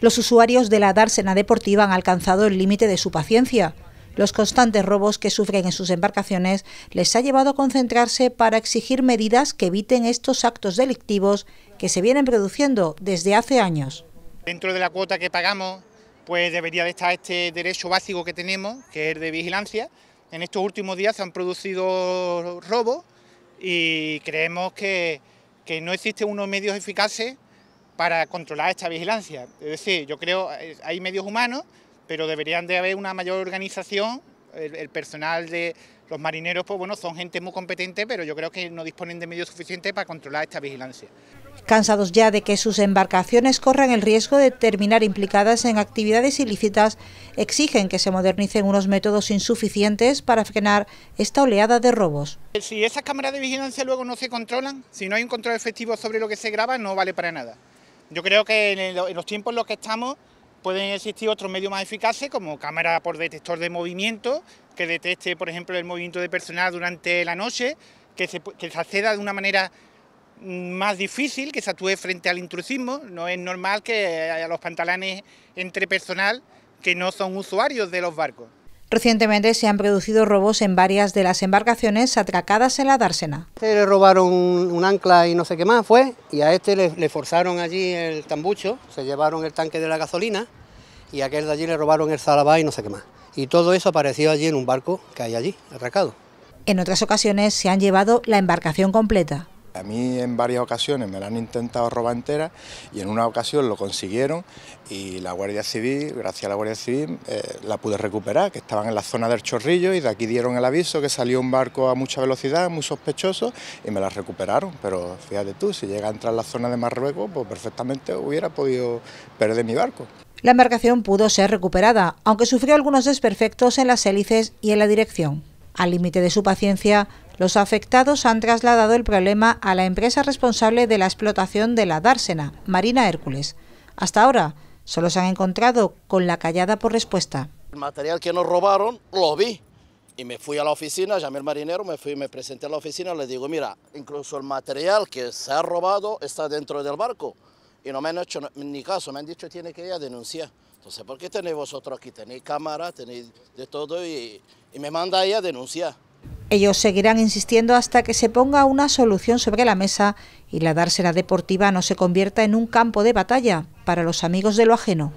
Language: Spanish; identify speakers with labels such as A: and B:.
A: Los usuarios de la dársena deportiva han alcanzado el límite de su paciencia. Los constantes robos que sufren en sus embarcaciones les ha llevado a concentrarse para exigir medidas que eviten estos actos delictivos que se vienen produciendo desde hace años.
B: Dentro de la cuota que pagamos, pues debería de estar este derecho básico que tenemos, que es de vigilancia. En estos últimos días se han producido robos y creemos que, que no existen unos medios eficaces para controlar esta vigilancia. Es decir, yo creo, eh, hay medios humanos, pero deberían de haber una mayor organización, el, personal de los marineros, pues bueno, son gente muy competente, pero yo creo que no disponen de medios suficientes para controlar esta vigilancia.
A: Cansados ya de que sus embarcaciones corran el riesgo de terminar implicadas en actividades ilícitas, exigen que se modernicen unos métodos insuficientes para frenar esta oleada de robos.
B: Si esas cámaras de vigilancia luego no se controlan, si no hay un control efectivo sobre lo que se graba, no vale para nada. Yo creo que en, los tiempos en los que estamos pueden existir otros medios más eficaces como cámara por detector de movimiento, que detecte, por ejemplo, el movimiento de personal durante la noche, que se, acceda de una manera mm, más difícil, que se actúe frente al intrusismo. No es normal que haya los pantalones entre personal que no son usuarios de los barcos.
A: Recientemente se han producido robos en varias de las embarcaciones atracadas en la dársena. Este le robaron un, ancla y no sé qué más fue,
C: y a este le, forzaron allí el tambucho, se llevaron el tanque de la gasolina, y a aquel de allí le robaron el salabá y no sé qué más. Y todo eso apareció allí en un barco que hay allí, atracado.
A: En otras ocasiones se han llevado la embarcación completa.
C: A mí en varias ocasiones me la han intentado robar entera y en una ocasión lo consiguieron y la Guardia Civil, gracias a la Guardia Civil, eh, la pude recuperar, que estaban en la zona del Chorrillo y de aquí dieron el aviso que salió un barco a mucha velocidad, muy sospechoso, y me la recuperaron. Pero fíjate tú, si llega a entrar en la zona de Marruecos, pues perfectamente hubiera podido perder mi barco.
A: La embarcación pudo ser recuperada, aunque sufrió algunos desperfectos en las hélices y en la dirección. Al límite de su paciencia, los afectados han trasladado el problema a la empresa responsable de la explotación de la dársena, Marina Hércules. Hasta ahora, solo se han encontrado con la callada por respuesta.
D: El material que nos robaron lo vi y me fui a la oficina, llamé al marinero, me fui, me presenté a la oficina, le digo, mira, incluso el material que se ha robado está dentro del barco y no me han hecho ni caso, me han dicho que tiene que ir a denunciar. Entonces, ¿por qué tenéis vosotros aquí? Tenéis cámara, tenéis de todo y, me manda ahí a denunciar.
A: Ellos seguirán insistiendo hasta que se ponga una solución sobre la mesa y la dársena deportiva no se convierta en un campo de batalla para los amigos de lo ajeno.